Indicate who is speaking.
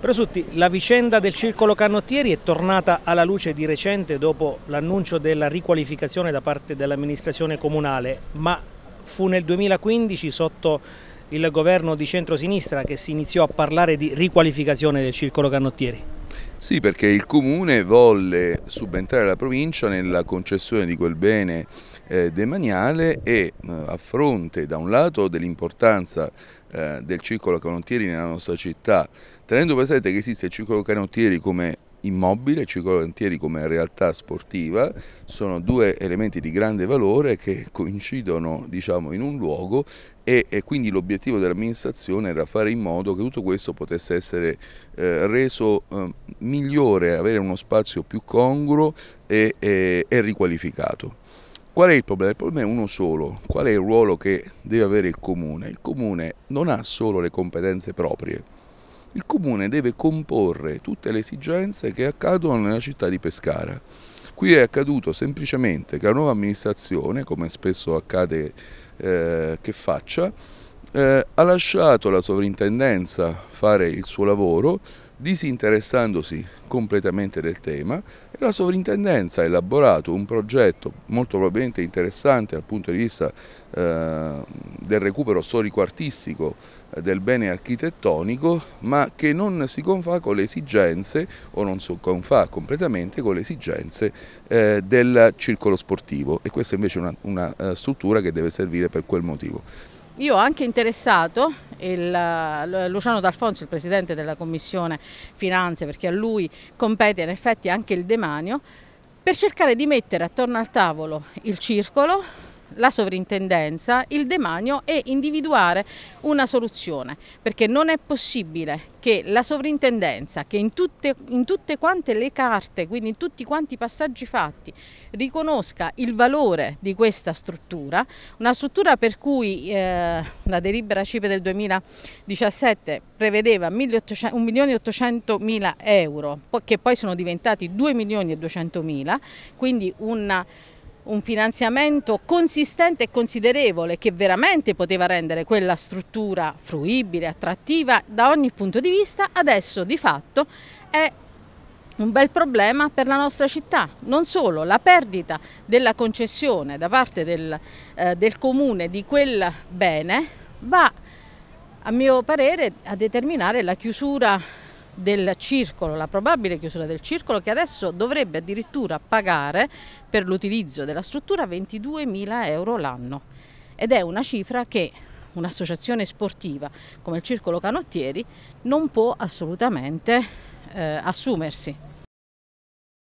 Speaker 1: Presutti, la vicenda del circolo Cannottieri è tornata alla luce di recente dopo l'annuncio della riqualificazione da parte dell'amministrazione comunale, ma fu nel 2015 sotto il governo di centrosinistra che si iniziò a parlare di riqualificazione del circolo Cannottieri.
Speaker 2: Sì, perché il Comune volle subentrare la provincia nella concessione di quel bene eh, demaniale e eh, a fronte da un lato dell'importanza eh, del circolo canottieri nella nostra città, tenendo presente che esiste il circolo canottieri come immobile, ciclorantieri come realtà sportiva, sono due elementi di grande valore che coincidono diciamo, in un luogo e, e quindi l'obiettivo dell'amministrazione era fare in modo che tutto questo potesse essere eh, reso eh, migliore, avere uno spazio più congruo e, e, e riqualificato. Qual è il problema? Il problema è uno solo, qual è il ruolo che deve avere il comune? Il comune non ha solo le competenze proprie, il comune deve comporre tutte le esigenze che accadono nella città di Pescara. Qui è accaduto semplicemente che la nuova amministrazione, come spesso accade eh, che faccia, eh, ha lasciato la sovrintendenza fare il suo lavoro disinteressandosi completamente del tema e la sovrintendenza ha elaborato un progetto molto probabilmente interessante dal punto di vista eh, del recupero storico-artistico eh, del bene architettonico ma che non si confà con le esigenze o non si confà completamente con le esigenze eh, del circolo sportivo e questa invece è una, una eh, struttura che deve servire per quel motivo.
Speaker 3: Io ho anche interessato il, eh, Luciano D'Alfonso, il presidente della Commissione Finanze, perché a lui compete in effetti anche il demanio, per cercare di mettere attorno al tavolo il circolo, la sovrintendenza il demanio e individuare una soluzione, perché non è possibile che la sovrintendenza, che in tutte, in tutte quante le carte, quindi in tutti quanti i passaggi fatti, riconosca il valore di questa struttura, una struttura per cui eh, la delibera CIPE del 2017 prevedeva 1.800.000 euro, che poi sono diventati 2.200.000, quindi una un finanziamento consistente e considerevole che veramente poteva rendere quella struttura fruibile, attrattiva da ogni punto di vista, adesso di fatto è un bel problema per la nostra città, non solo la perdita della concessione da parte del, eh, del comune di quel bene va a mio parere a determinare la chiusura del circolo, la probabile chiusura del circolo che adesso dovrebbe addirittura pagare per l'utilizzo della struttura 22.000 euro l'anno ed è una cifra che un'associazione sportiva come il Circolo Canottieri non può assolutamente eh, assumersi.